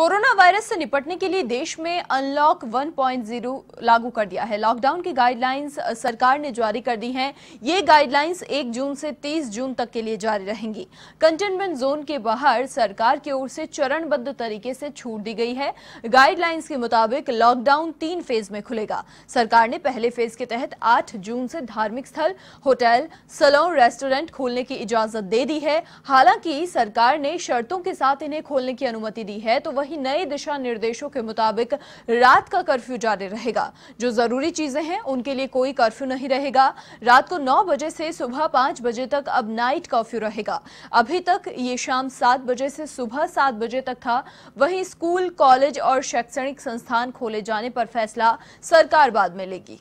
corona virus से निपटने के लिए देश में अनलॉक 1.0 लागू कर दिया है लॉकडाउन की गाइडलाइंस सरकार ने जारी कर दी हैं ये गाइडलाइंस 1 जून से 30 जून तक के लिए जारी रहेंगी कंटेनमेंट जोन के बाहर सरकार की ओर से चरणबद्ध तरीके से छूट दी गई है गाइडलाइंस के मुताबिक लॉकडाउन तीन फेज में खुलेगा सरकार ने पहले फेज के तहत आठ जून से धार्मिक स्थल होटल सलोन रेस्टोरेंट खोलने की इजाजत दे दी है हालांकि सरकार ने शर्तों के साथ इन्हें खोलने की अनुमति दी है तो वही वहीं नए दिशा निर्देशों के मुताबिक रात का कर्फ्यू जारी रहेगा जो जरूरी चीजें हैं उनके लिए कोई कर्फ्यू नहीं रहेगा रात को नौ बजे से सुबह पांच बजे तक अब नाइट कर्फ्यू रहेगा अभी तक ये शाम सात बजे से सुबह सात बजे तक था वहीं स्कूल कॉलेज और शैक्षणिक संस्थान खोले जाने पर फैसला सरकार बाद में लेगी